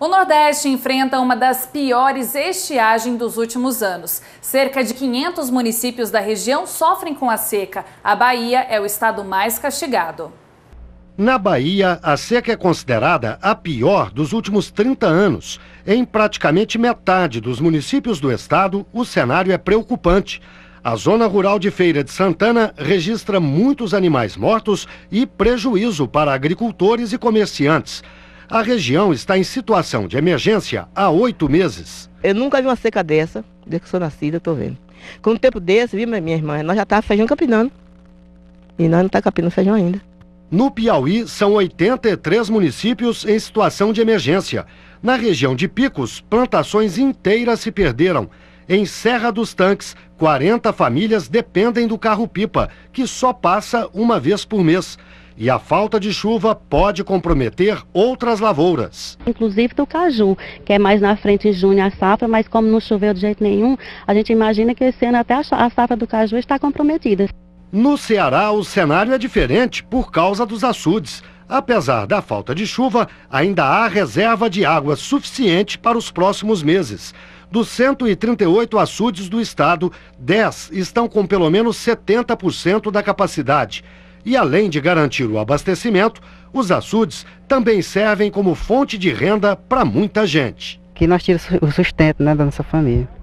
O Nordeste enfrenta uma das piores estiagens dos últimos anos. Cerca de 500 municípios da região sofrem com a seca. A Bahia é o estado mais castigado. Na Bahia, a seca é considerada a pior dos últimos 30 anos. Em praticamente metade dos municípios do estado, o cenário é preocupante. A zona rural de Feira de Santana registra muitos animais mortos e prejuízo para agricultores e comerciantes. A região está em situação de emergência há oito meses. Eu nunca vi uma seca dessa, desde que sou nascida, estou vendo. Com um tempo desse, viu, minha irmã, nós já estávamos feijão capinando. E nós não estamos tá capinando feijão ainda. No Piauí, são 83 municípios em situação de emergência. Na região de Picos, plantações inteiras se perderam. Em Serra dos Tanques, 40 famílias dependem do carro-pipa, que só passa uma vez por mês e a falta de chuva pode comprometer outras lavouras. Inclusive do caju, que é mais na frente em junho a safra, mas como não choveu de jeito nenhum, a gente imagina que esse ano até a safra do caju está comprometida. No Ceará, o cenário é diferente por causa dos açudes. Apesar da falta de chuva, ainda há reserva de água suficiente para os próximos meses. Dos 138 açudes do estado, 10 estão com pelo menos 70% da capacidade. E além de garantir o abastecimento, os açudes também servem como fonte de renda para muita gente. Que nós tiramos o sustento né, da nossa família.